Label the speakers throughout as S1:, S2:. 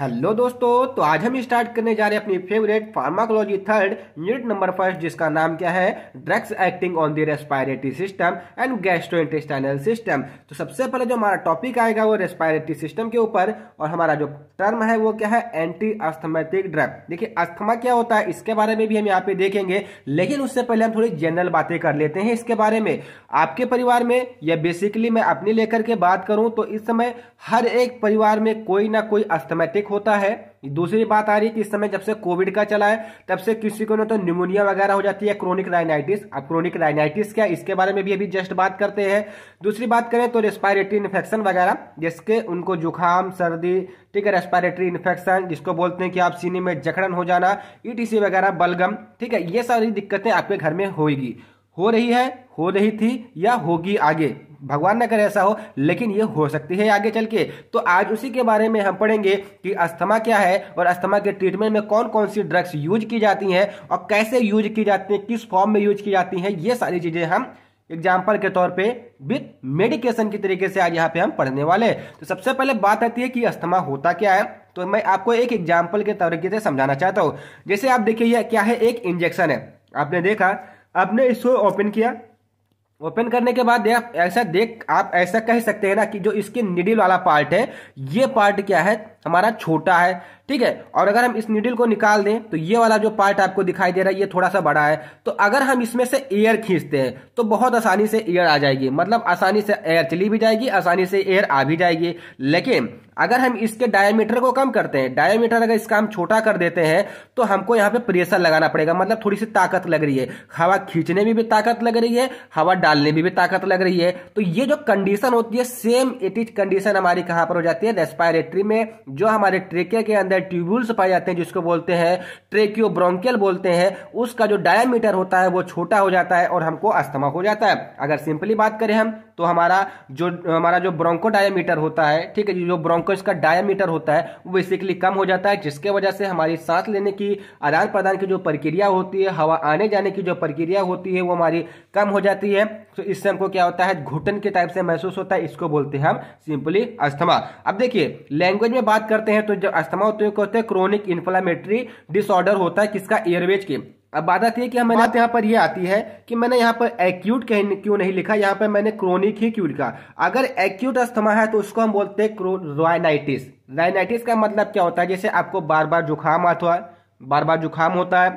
S1: hello दोस्तों तो आज हम स्टार्ट करने जा रहे हैं अपनी favourite pharmacology third unit number first जिसका नाम क्या है drugs acting on the respiratory system and intestinal system तो सबसे पहले जो हमारा टॉपिक आएगा वो रेस्पायरेटरी सिस्टम के ऊपर और हमारा जो टर्म है वो क्या है एंटी अस्थमेटिक ड्रग देखिए अस्थमा क्या होता है इसके बारे में भी हम यहाँ पे देखेंगे लेकिन उससे पहले हम थोड़ी जनरल बातें कर लेते हैं इसके बारे में आपके परिवार में या बेसिकली मैं अपनी लेकर के बात करूं तो इस समय हर एक परिवार में कोई ना कोई अस्थमेटिक एक होता है दूसरी बात आ रही है कि इस समय जब से कोविड का चला है तब से किसी को ना तो निमोनिया वगैरह हो जाती है क्रोनिक राइनाइटिस अब क्रोनिक राइनाइटिस क्या इसके बारे में भी अभी जस्ट बात करते हैं दूसरी बात करें तो रेस्पायरेटरी इन्फेक्शन वगैरह जिसके उनको जुकाम सर्दी ठीक है रेस्पायरेटरी इन्फेक्शन जिसको बोलते हैं कि आप सीने में जखड़न हो जाना ई e वगैरह बलगम ठीक है ये सारी दिक्कतें आपके घर में होगी हो रही है हो रही थी या होगी आगे भगवान न करे ऐसा हो लेकिन ये हो सकती है आगे चल के तो आज उसी के बारे में हम पढ़ेंगे कि अस्थमा क्या है और अस्थमा के ट्रीटमेंट में कौन कौन सी ड्रग्स यूज की जाती हैं और कैसे यूज की जाती हैं किस फॉर्म में यूज की जाती हैं ये सारी चीज़ें हम एग्जाम्पल के तौर पे विद मेडिकेशन के तरीके से आज यहाँ पे हम पढ़ने वाले तो सबसे पहले बात आती है कि अस्थमा होता क्या है तो मैं आपको एक एग्जाम्पल के तरीके से समझाना चाहता हूँ जैसे आप देखिए यह क्या है एक इंजेक्शन है आपने देखा आपने इसको ओपन किया ओपन करने के बाद ऐसा देख आप ऐसा कह सकते हैं ना कि जो इसके निडिल वाला पार्ट है ये पार्ट क्या है हमारा छोटा है ठीक है और अगर हम इस नीडल को निकाल दें तो ये वाला जो पार्ट आपको दिखाई दे रहा है ये थोड़ा सा बड़ा है तो अगर हम इसमें से एयर खींचते हैं तो बहुत आसानी से एयर आ जाएगी मतलब आसानी से एयर चली भी जाएगी आसानी से एयर आ भी जाएगी लेकिन अगर हम इसके डायमीटर को कम करते हैं डायमीटर अगर इसका हम छोटा कर देते हैं तो हमको यहाँ पे प्रेशर लगाना पड़ेगा मतलब थोड़ी सी ताकत लग रही है हवा खींचने में भी ताकत लग रही है हवा डालने में भी ताकत लग रही है तो ये जो कंडीशन होती है सेम इट इज कंडीशन हमारी कहाँ पर हो जाती है रेस्पायरेटरी में जो हमारे ट्रेके के अंदर ट्यूब्यूल्स पाए जाते हैं जिसको बोलते हैं ब्रोंकियल बोलते हैं उसका जो डायमीटर होता है वो छोटा हो जाता है और हमको अस्थमा हो जाता है अगर सिंपली बात करें हम तो हमारा जो हमारा जो ब्रोंको डायामीटर होता है ठीक है जो ब्रोंको इसका डायामीटर होता है वो बेसिकली कम हो जाता है जिसके वजह से हमारी सांस लेने की आदान प्रदान की जो प्रक्रिया होती है हवा आने जाने की जो प्रक्रिया होती है वो हमारी कम हो जाती है तो इससे हमको क्या होता है घुटन के टाइप से महसूस होता है इसको बोलते हैं हम सिंपली अस्थमा अब देखिए लैंग्वेज में बात करते हैं तो जो अस्थमा होते हैं क्रोनिक इन्फ्लामेटरी डिसऑर्डर होता है किसका एयरवेज के अब बात आती है कि हम यहाँ पर ये यह आती है कि मैंने यहाँ पर एक्यूट क्यों नहीं लिखा यहाँ पर मैंने क्रोनिक ही क्यों लिखा अगर एक्यूट अस्थमा है तो उसको हम बोलते हैं क्रो राइनाइटिस राइनाइटिस का मतलब क्या होता है जैसे आपको बार बार जुकाम आता है बार बार जुकाम होता है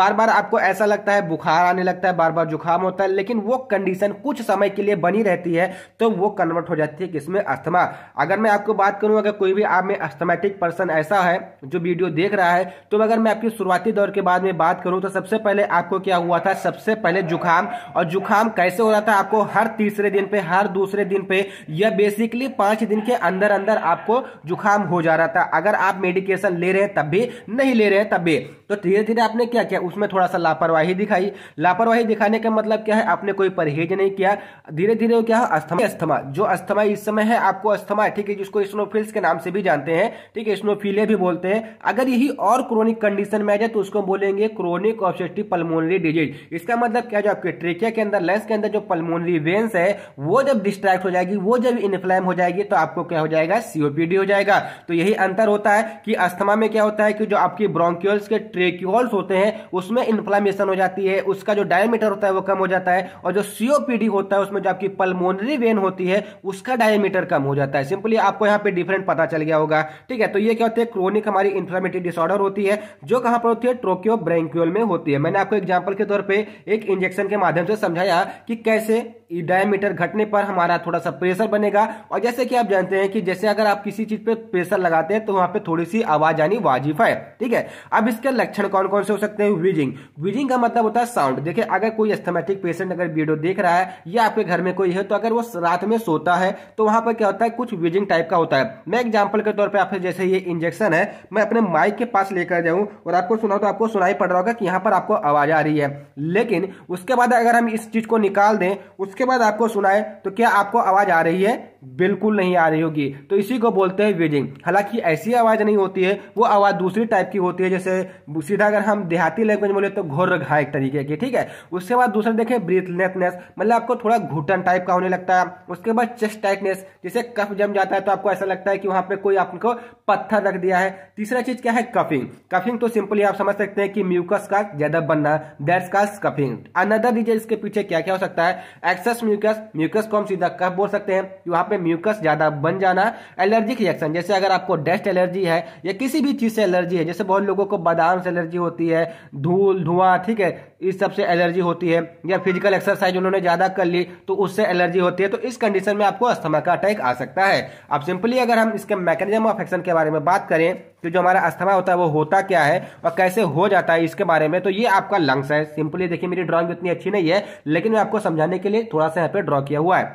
S1: बार बार आपको ऐसा लगता है बुखार आने लगता है बार बार जुकाम होता है लेकिन वो कंडीशन कुछ समय के लिए बनी रहती है तो वो कन्वर्ट हो जाती है किसमें अस्थमा अगर मैं आपको बात करूं अगर कोई भी आप में अस्थमेटिक पर्सन ऐसा है जो वीडियो देख रहा है तो अगर मैं आपकी शुरुआती दौर के बाद में बात करूं तो सबसे पहले आपको क्या हुआ था सबसे पहले जुकाम और जुकाम कैसे हो रहा था आपको हर तीसरे दिन पे हर दूसरे दिन पे या बेसिकली पांच दिन के अंदर अंदर आपको जुकाम हो जा रहा था अगर आप मेडिकेशन ले रहे हैं तब भी नहीं ले रहे हैं तब भी হবে तो धीरे धीरे आपने क्या किया उसमें थोड़ा सा लापरवाही दिखाई लापरवाही दिखाने का मतलब क्या है आपने कोई परहेज नहीं किया धीरे धीरे वो क्या अस्थमा अस्थमा जो अस्थमा इस समय है आपको अस्थमा ठीक है जिसको स्नोफिल्स के नाम से भी जानते हैं ठीक है स्नोफिलिया भी बोलते हैं अगर यही और क्रोनिक कंडीशन में आ जाए तो उसको बोलेंगे क्रोनिक ऑब्स्ट्रक्टिव पलमोनरी डिजीज इसका मतलब क्या जो आपके ट्रेकिया के अंदर लेंस के अंदर जो पलमोनरी वेंस है वो जब डिस्ट्रैक्ट हो जाएगी वो जब इन्फ्लाइम हो जाएगी तो आपको क्या हो जाएगा सीओपीडी हो जाएगा तो यही अंतर होता है कि अस्थमा में क्या होता है कि जो आपकी ब्रोंक्योल्स के ब्रेक्यूल्स होते हैं उसमें इन्फ्लामेशन हो जाती है उसका जो डायमीटर होता है वो कम हो जाता है और जो सीओपीडी होता है उसमें जो आपकी पल्मोनरी वेन होती है उसका डायमीटर कम हो जाता है सिंपली आपको यहाँ पे डिफरेंट पता चल गया होगा ठीक है तो ये क्या होते हैं क्रोनिक हमारी इन्फ्लामेटरी डिसऑर्डर होती है जो कहाँ पर होती है ट्रोक्यो ब्रेंक्यूल में होती है मैंने आपको एग्जाम्पल के तौर पर एक इंजेक्शन के माध्यम से समझाया कि कैसे डायमीटर घटने पर हमारा थोड़ा सा प्रेशर बनेगा और जैसे कि आप जानते हैं कि जैसे अगर आप किसी चीज पे प्रेशर लगाते हैं तो वहां पे थोड़ी सी आवाज आनी वाजिब है ठीक है अब इसके लक्षण कौन कौन से हो सकते हैं विजिंग विजिंग का मतलब होता है साउंड देखिए अगर कोई स्थमेटिक पेशेंट अगर वीडियो देख रहा है या आपके घर में कोई है तो अगर वो रात में सोता है तो वहां पर क्या होता है कुछ विजिंग टाइप का होता है मैं एग्जाम्पल के तौर पर आपसे जैसे ये इंजेक्शन है मैं अपने माइक के पास लेकर जाऊं और आपको सुना तो आपको सुनाई पड़ रहा होगा कि यहाँ पर आपको आवाज आ रही है लेकिन उसके बाद अगर हम इस चीज को निकाल दें उसके उसके बाद आपको सुनाए तो क्या आपको आवाज़ आ रही है बिल्कुल नहीं आ रही होगी तो इसी को बोलते हैं वीडिंग हालांकि ऐसी आवाज़ नहीं होती है वो आवाज़ दूसरी टाइप की होती है जैसे सीधा अगर हम देहाती लैंग्वेज बोले तो घोर घा एक तरीके की ठीक है उसके बाद दूसरा देखें ब्रीथलेसनेस मतलब आपको थोड़ा घुटन टाइप का होने लगता है उसके बाद चेस्ट टाइटनेस जैसे कफ जम जाता है तो आपको ऐसा लगता है कि वहाँ पर कोई आपको पत्थर रख दिया है तीसरा चीज़ क्या है कफिंग कफिंग तो सिंपली आप समझ सकते हैं कि म्यूकस का ज़्यादा बनना डेट्स का कफिंग अनदर रीजन इसके पीछे क्या क्या हो सकता है एक्सेस म्यूकस म्यूकस को हम सीधा कफ बोल सकते हैं वहाँ पे म्यूकस ज़्यादा बन जाना एलर्जिक रिएक्शन जैसे अगर आपको डस्ट एलर्जी है या किसी भी चीज़ से एलर्जी है जैसे बहुत लोगों को बादाम से एलर्जी होती है धूल धुआं ठीक है इस सब से एलर्जी होती है या फिजिकल एक्सरसाइज उन्होंने ज़्यादा कर ली तो उससे एलर्जी होती है तो इस कंडीशन में आपको अस्थमा का अटैक आ सकता है अब सिंपली अगर हम इसके मैकेनिज्म ऑफ एक्शन के बारे में बात करें तो जो हमारा अस्थमा होता है वो होता क्या है और कैसे हो जाता है इसके बारे में तो ये आपका लंग्स है सिंपली देखिए मेरी ड्रॉइंग इतनी अच्छी नहीं है लेकिन मैं आपको समझाने के लिए थोड़ा सा यहाँ पे ड्रॉ किया हुआ है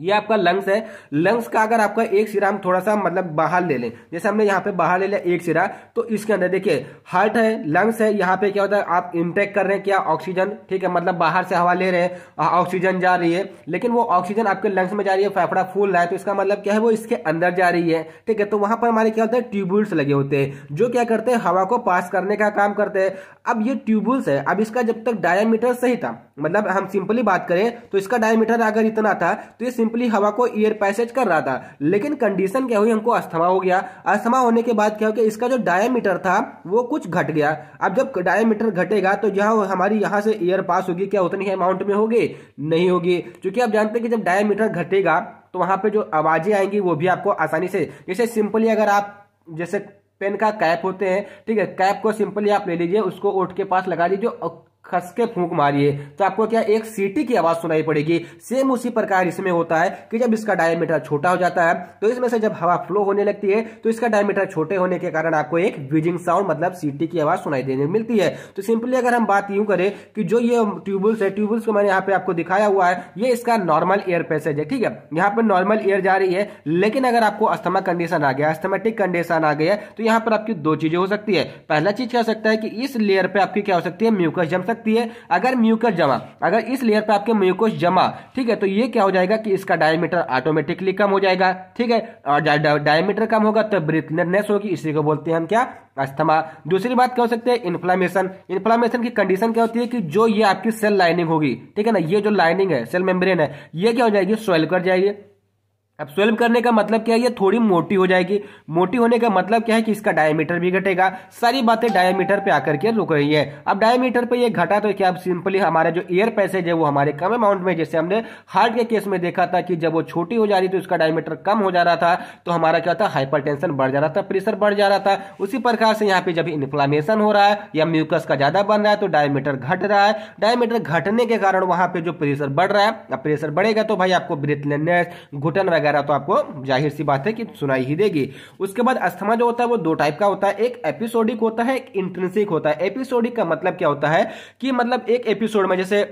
S1: ये आपका लंग्स है लंग्स का अगर आपका एक सिरा हम थोड़ा सा मतलब बाहर ले लें जैसे हमने यहाँ पे बाहर ले लिया एक सिरा तो इसके अंदर देखिए हार्ट है लंग्स है यहाँ पे क्या होता है आप इंटेक कर रहे हैं क्या ऑक्सीजन ठीक है मतलब बाहर से हवा ले रहे हैं ऑक्सीजन जा रही है लेकिन वो ऑक्सीजन आपके लंग्स में जा रही है फेफड़ा फूल रहा है तो इसका मतलब क्या है वो इसके अंदर जा रही है ठीक है तो वहां पर हमारे क्या होता है ट्यूबुल्स लगे होते हैं जो क्या करते हैं हवा को पास करने का काम करते हैं अब ये ट्यूबुल्स है अब इसका जब तक डायमीटर सही था मतलब हम सिंपली बात करें तो इसका डायमीटर अगर इतना था तो ये सिंपली हवा को ईयर पैसेज कर रहा था लेकिन कंडीशन क्या हुई हमको अस्थमा हो गया अस्थमा होने के बाद क्या हो गया इसका जो डायमीटर था वो कुछ घट गया अब जब डायमीटर घटेगा तो यहाँ हमारी यहाँ से ईयर पास होगी क्या उतनी अमाउंट में होगी नहीं होगी क्योंकि आप जानते हैं कि जब डायमीटर घटेगा तो वहां पर जो आवाजें आएंगी वो भी आपको आसानी से जैसे सिंपली अगर आप जैसे पेन का कैप होते हैं ठीक है कैप को सिंपली आप ले लीजिए उसको ओट के पास लगा लीजिए और खस के फूंक मारिए तो आपको क्या एक सीटी की आवाज सुनाई पड़ेगी सेम उसी प्रकार इसमें होता है कि जब इसका डायमीटर छोटा हो जाता है तो इसमें से जब हवा फ्लो होने लगती है तो इसका डायमीटर छोटे होने के कारण आपको एक व्यूजिंग साउंड मतलब सीटी की आवाज सुनाई देने मिलती है तो सिंपली अगर हम बात यूं करें कि जो ये ट्यूबवेल्स है ट्यूबवेल्स को मैंने यहाँ पे आपको दिखाया हुआ है ये इसका नॉर्मल एयर पैसेज है ठीक है यहाँ पर नॉर्मल एयर जा रही है लेकिन अगर आपको अस्थमा कंडीशन आ गया अस्थमेटिक कंडीशन आ गया तो यहाँ पर आपकी दो चीजें हो सकती है पहला चीज क्या सकता है कि इस लेयर पर आपकी क्या हो सकती है म्यूकस जम सकती है अगर म्यूकस जमा अगर इस लेयर पर आपके म्यूकोस जमा ठीक है तो ये क्या हो जाएगा कि इसका डायमीटर ऑटोमेटिकली कम हो जाएगा ठीक है और डायमीटर कम होगा तो ब्रिथनेस होगी इसी को बोलते हैं हम क्या अस्थमा दूसरी बात क्या हो सकती है इन्फ्लामेशन इन्फ्लामेशन की कंडीशन क्या होती है कि जो ये आपकी सेल लाइनिंग होगी ठीक है ना ये जो लाइनिंग है सेल मेम्ब्रेन है ये क्या हो जाएगी स्वेल कर जाएगी अब स्वेल्व करने का मतलब क्या है ये थोड़ी मोटी हो जाएगी मोटी होने का मतलब क्या है कि इसका डायमीटर भी घटेगा सारी बातें डायमीटर पे आकर के रुक रही है अब डायमीटर पे ये घटा तो क्या सिंपली हमारा जो एयर पैसेज है वो हमारे कम अमाउंट में जैसे हमने हार्ट के केस में देखा था कि जब वो छोटी हो जा रही तो इसका डायमीटर कम हो जा रहा था तो हमारा क्या था हाइपर बढ़ जा रहा था प्रेशर बढ़ जा रहा था उसी प्रकार से यहाँ पे जब इन्फ्लामेशन हो रहा है या म्यूकस का ज्यादा बन रहा है तो डायमीटर घट रहा है डायमीटर घटने के कारण वहां पर जो प्रेशर बढ़ रहा है अब प्रेशर बढ़ेगा तो भाई आपको ब्रेथलेनेस घुटन वगैरह रहा तो आपको जाहिर सी बात है कि सुनाई ही देगी उसके बाद अस्थमा जो होता है वो दो टाइप का होता है एक एपिसोडिक होता है एक इंट्रेंसिक होता है एपिसोडिक का मतलब क्या होता है कि मतलब एक एपिसोड में जैसे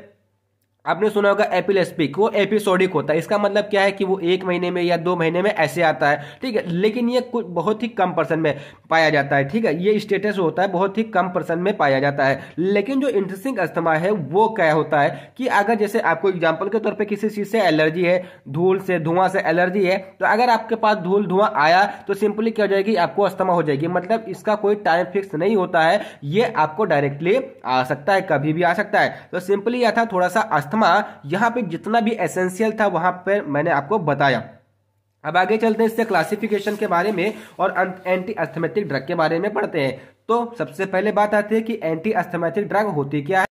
S1: आपने सुना होगा एपिल एस्पिक वो एपिसोडिक होता है इसका मतलब क्या है कि वो एक महीने में या दो महीने में ऐसे आता है ठीक है लेकिन ये कुछ बहुत ही कम परसेंट में पाया जाता है ठीक है ये स्टेटस होता है बहुत ही कम परसेंट में पाया जाता है लेकिन जो इंटरेस्टिंग अस्थमा है वो क्या होता है कि अगर जैसे आपको एग्जाम्पल के तौर पर किसी चीज़ से एलर्जी है धूल से धुआं से एलर्जी है तो अगर आपके पास धूल धुआं आया तो सिंपली क्या हो जाएगी आपको अस्थमा हो जाएगी मतलब इसका कोई टाइम फिक्स नहीं होता है ये आपको डायरेक्टली आ सकता है कभी भी आ सकता है तो सिंपली यह था थोड़ा सा आत्मा यहाँ पे जितना भी एसेंशियल था वहां पर मैंने आपको बताया अब आगे चलते हैं इससे क्लासिफिकेशन के बारे में और एंटी अस्थमेटिक ड्रग के बारे में पढ़ते हैं तो सबसे पहले बात आती है कि एंटी अस्थमेटिक ड्रग होती क्या है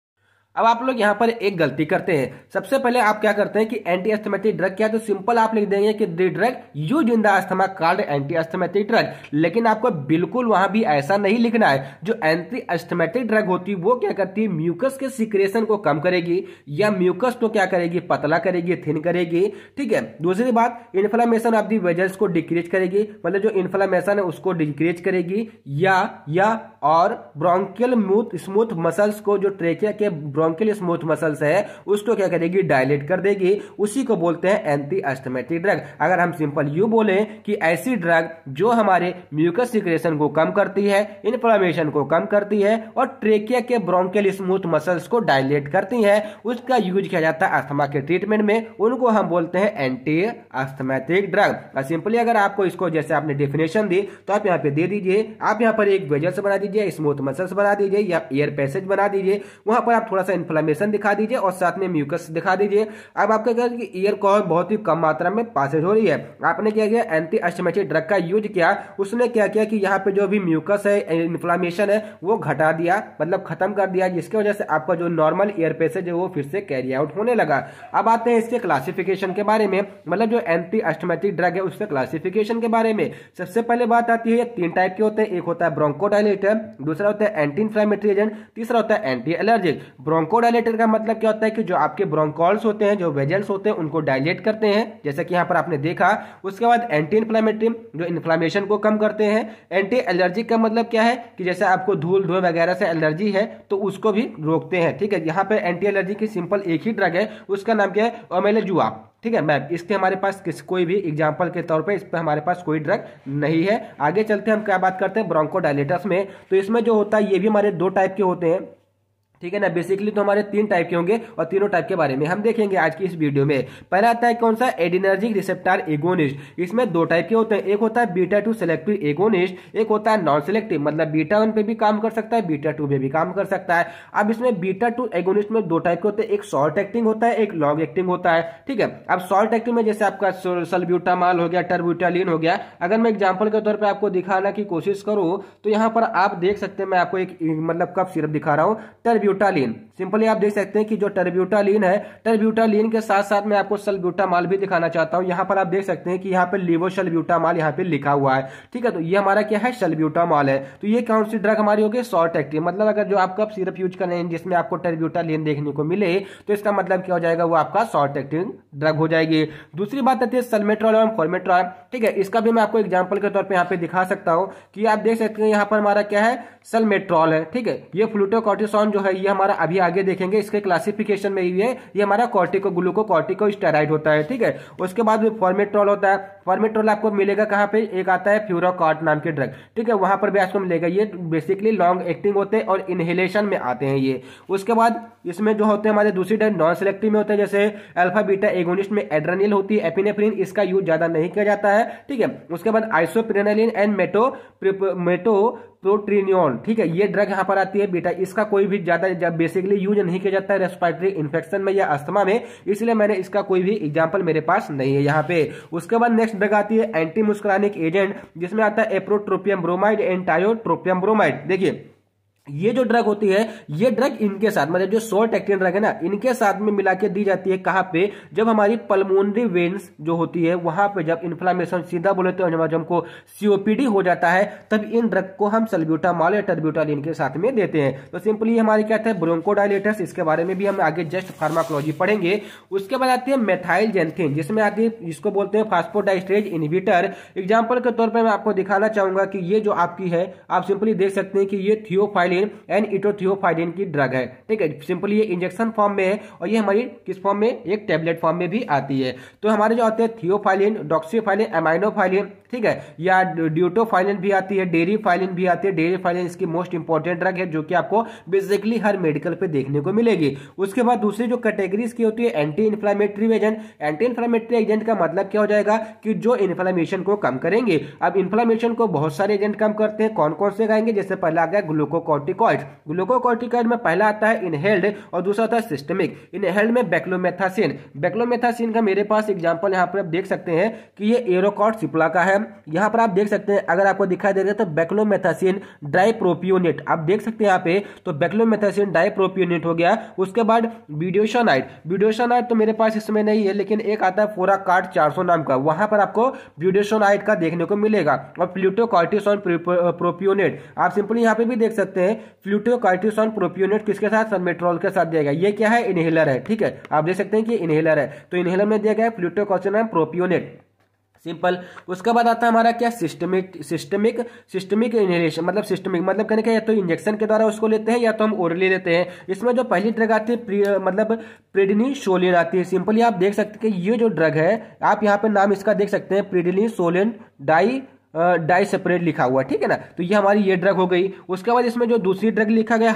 S1: अब आप लोग यहाँ पर एक गलती करते हैं सबसे पहले आप क्या करते हैं कि एंटी अस्थमेटिक ड्रग क्या तो सिंपल आप लिख देंगे कि the drug use in the asthma card anti asthmatic drug लेकिन आपको बिल्कुल वहां भी ऐसा नहीं लिखना है जो एंटी अस्थमेटिक ड्रग होती है वो क्या करती है म्यूकस के सिक्रेशन को कम करेगी या म्यूकस को तो क्या करेगी पतला करेगी थिन करेगी ठीक है दूसरी बात इन्फ्लामेशन ऑफ दी वेजल्स को डिक्रीज करेगी मतलब जो इन्फ्लामेशन है उसको डिक्रीज करेगी या या और ब्रोंकियल स्मूथ मसल्स को जो ट्रेकिया के ब्रोंकिल स्मूथ मसल्स है उसको क्या करेगी डायलेट कर देगी उसी को बोलते हैं एंटी एस्टमेटिक ड्रग अगर हम सिंपल यू बोले कि ऐसी ड्रग जो हमारे म्यूकस सिक्रेशन को कम करती है इन्फ्लामेशन को कम करती है और ट्रेकिया के ब्रोंकिल स्मूथ मसल्स को डायलेट करती है उसका यूज किया जाता है अस्थमा के ट्रीटमेंट में उनको हम बोलते हैं एंटी अस्थमेटिक ड्रग सिंपली अगर आपको इसको जैसे आपने डेफिनेशन दी तो आप यहाँ पे दे दीजिए आप यहाँ पर एक वेजल्स बना दीजिए स्मूथ मसल्स बना दीजिए या एयर पैसेज बना दीजिए वहां पर आप थोड़ा सा इन्फ्लामेशन दिखा दीजिए और साथ में म्यूकस दिखा दीजिए अब आपका क्या कि ईयर कॉल बहुत ही कम मात्रा में पासेज हो रही है आपने क्या किया एंटी अस्थमेटिक ड्रग का यूज किया उसने क्या किया कि यहाँ पे जो भी म्यूकस है इन्फ्लामेशन है वो घटा दिया मतलब खत्म कर दिया जिसकी वजह से आपका जो नॉर्मल ईयर पैसेज है वो फिर से कैरी आउट होने लगा अब आते हैं इसके क्लासिफिकेशन के बारे में मतलब जो एंटी अस्थमेटिक ड्रग है उसके क्लासिफिकेशन के बारे में सबसे पहले बात आती है तीन टाइप के होते हैं एक होता है ब्रोंकोडाइलेटर दूसरा होता है एंटी इन्फ्लामेटरी एजेंट तीसरा होता है एंटी एलर्जिक ब्रोंको ब्रोंकोडाइलेटर का मतलब क्या होता है कि जो आपके ब्रोंकॉल्स होते हैं जो वेजल्स होते हैं उनको डायलेट करते हैं जैसे कि यहाँ पर आपने देखा उसके बाद एंटी इन्फ्लामेटरी जो इन्फ्लामेशन को कम करते हैं एंटी एलर्जिक का मतलब क्या है कि जैसे आपको धूल धुएं वगैरह से एलर्जी है तो उसको भी रोकते हैं ठीक है यहाँ पर एंटी एलर्जी की सिंपल एक ही ड्रग है उसका नाम क्या है ओमेले ठीक है मैम इसके हमारे पास किस कोई भी एग्जाम्पल के तौर पर इस पर हमारे पास कोई ड्रग नहीं है आगे चलते हम क्या बात करते हैं ब्रोंकोडाइलेटर्स में तो इसमें जो होता है ये भी हमारे दो टाइप के होते हैं ठीक है ना बेसिकली तो हमारे तीन टाइप के होंगे और तीनों टाइप के बारे में हम देखेंगे आज की इस वीडियो में पहला आता है कौन सा एडिनर्जिक रिसेप्टर एगोनिस्ट इसमें दो टाइप के होते हैं एक होता है बीटा टू सेलेक्टिव एगोनिस्ट एक होता है नॉन सेलेक्टिव मतलब बीटा वन पे भी काम कर सकता है बीटा टू पे भी काम कर सकता है अब इसमें बीटा टू एगोनिस्ट में दो टाइप के होते हैं एक शॉर्ट एक्टिंग होता है एक लॉन्ग एक्टिंग होता है ठीक है अब शॉर्ट एक्टिंग में जैसे आपका सलब्यूटामाल हो गया टर्ब्यूटालिन हो गया अगर मैं एग्जाम्पल के तौर पर आपको दिखाने की कोशिश करूँ तो यहाँ पर आप देख सकते हैं मैं आपको एक मतलब कब सिरप दिखा रहा हूँ टर्ब्यू ब्यूटालिन सिंपली आप देख सकते हैं कि जो टर्ब्यूटालीन है टर्ब्यूटालीन के साथ साथ मैं आपको सलब्यूटामाल भी दिखाना चाहता हूँ यहाँ पर आप देख सकते हैं कि यहाँ पर लिवो सलब्यूटामाल यहाँ पे लिखा हुआ है ठीक है तो ये हमारा क्या है सलब्यूटामाल है तो ये कौन सी ड्रग हमारी होगी शॉर्ट एक्टिव मतलब अगर जो कब सिरप यूज कर रहे हैं जिसमें आपको टर्ब्यूटालीन देखने को मिले तो इसका मतलब क्या हो जाएगा वो आपका शॉर्ट एक्टिव ड्रग हो जाएगी दूसरी बात आती है सलमेट्रॉल एवं फॉर्मेट्रॉल ठीक है इसका भी मैं आपको एग्जाम्पल के तौर पर यहाँ पे दिखा सकता हूँ कि आप देख सकते हैं यहाँ पर हमारा क्या है सलमेट्रॉल है ठीक है ये फ्लूटोकॉटिसन जो है ये हमारा अभी आगे देखेंगे इसके क्लासिफिकेशन में ये ये हमारा कॉर्टिको ग्लूको कॉर्टिको स्टेराइड होता है ठीक है उसके बाद फॉर्मेट्रोल होता है फॉर्मेट्रोल आपको मिलेगा कहाँ पे एक आता है फ्यूरोकॉट नाम के ड्रग ठीक है वहां पर भी आपको मिलेगा ये बेसिकली लॉन्ग एक्टिंग होते हैं और इनहेलेशन में आते हैं ये उसके बाद इसमें जो होते हैं हमारे दूसरी ड्रग नॉन सेलेक्टिव में होते हैं जैसे अल्फा बीटा एगोनिस्ट में एड्रेनिल होती है एपिनेफ्रीन इसका यूज ज्यादा नहीं किया जाता है ठीक है उसके बाद आइसोप्रेनालिन एंड मेटो मेटो प्रोट्रीनियोन ठीक है ये ड्रग यहाँ पर आती है बेटा इसका कोई भी ज्यादा बेसिकली लिए यूज नहीं किया जाता है रेस्पिरेटरी इन्फेक्शन में या अस्थमा में इसलिए मैंने इसका कोई भी एग्जाम्पल मेरे पास नहीं है यहाँ पे उसके बाद नेक्स्ट ड्रग आती है एंटी मुस्कुरानिक एजेंट जिसमें आता है एप्रोट्रोपियम ब्रोमाइड एंटायोट्रोपियम ब्रोमाइड देखिए ये जो ड्रग होती है ये ड्रग इनके साथ मतलब जो शॉर्ट एक्टिन ड्रग है ना इनके साथ में मिला के दी जाती है कहां पे जब हमारी पल्मोनरी वेन्स जो होती है वहां पे जब इन्फ्लामेशन सीधा बोले तो जब हमको सीओपीडी हो जाता है तब इन ड्रग को हम सल्ब्यूटामॉल या टर्ब्यूटाल इनके साथ में देते हैं तो सिंपली हमारे क्या है ब्रोंकोडाइलेटर्स इसके बारे में भी हम आगे जस्ट फार्माकोलॉजी पढ़ेंगे उसके बाद आती है मेथाइल जेंथिन जिसमें आती है जिसको बोलते हैं फास्फोडाइस्ट्रेज इनहिबिटर एग्जाम्पल के तौर पर मैं आपको दिखाना चाहूंगा कि ये जो आपकी है आप सिंपली देख सकते हैं कि ये थियोफाइल फेसिल एंड इटोथियोफाइडिन की ड्रग है ठीक है सिंपली ये इंजेक्शन फॉर्म में है और ये हमारी किस फॉर्म में एक टेबलेट फॉर्म में भी आती है तो हमारे जो आते हैं थियोफाइलिन डॉक्सीफाइलिन एमाइनोफाइलिन ठीक है या ड्यूटोफाइलिन भी आती है डेरी भी आती है डेरी इसकी मोस्ट इंपॉर्टेंट ड्रग है जो कि आपको बेसिकली हर मेडिकल पे देखने को मिलेगी उसके बाद दूसरी जो कैटेगरीज की होती है anti inflammatory agent anti inflammatory agent का मतलब क्या हो जाएगा कि जो इन्फ्लामेशन को कम करेंगे अब इन्फ्लामेशन को बहुत सारे एजेंट कम करते हैं कौन कौन से गाएंगे जैसे पहला आ गया ग्लूकोकॉट ग्लूकोकॉर्टिकॉइड ग्लूकोकॉर्टिकॉइड में पहला आता है इनहेल्ड और दूसरा आता है सिस्टमिक इनहेल्ड में बैक्लोमेथासिन बैक्लोमेथासिन का मेरे पास एग्जाम्पल यहाँ पर आप देख सकते हैं कि ये एरोकॉट सिप्ला का है यहाँ पर आप देख सकते हैं अगर आपको दिखाई दे रहा है तो बैक्लोमेथासिन ड्राइप्रोपियोनेट आप देख सकते हैं यहाँ पे तो बैक्लोमेथासिन ड्राइप्रोपियोनेट हो गया उसके बाद ब्यूडियोशानाइट ब्यूडियोशानाइट तो मेरे पास इसमें नहीं है लेकिन एक आता है फोरा कार्ड चार नाम का वहां पर आपको ब्यूडियोशोनाइट का देखने को मिलेगा और प्लूटोकॉर्टिसोन प्रोपियोनेट आप सिंपली यहाँ पे भी देख सकते हैं फ्लूटो कार्टिसोन प्रोप्यूनेट किसके साथ सनमेट्रोल के साथ दिया गया ये क्या है इनहेलर है ठीक है आप देख सकते हैं कि इनहेलर है तो इनहेलर में दिया गया है फ्लूटो कार्टिसोन प्रोप्यूनेट सिंपल उसके बाद आता है हमारा क्या सिस्टमिक सिस्टमिक सिस्टमिक इनहेलेशन मतलब सिस्टमिक मतलब कहने का या तो इंजेक्शन के द्वारा उसको लेते हैं या तो हम ओरली लेते हैं इसमें जो पहली ड्रग आती है प्री, मतलब प्रिडनी सोलिन आती है सिंपली आप देख सकते हैं कि ये जो ड्रग है आप यहाँ पे नाम इसका देख सकते हैं प्रिडनी सोलिन डाई डाई सेपरेट लिखा हुआ ठीक है ना तो ये हमारी ये ड्रग हो गई उसके बाद इसमें जो दूसरी ड्रग लिखा गया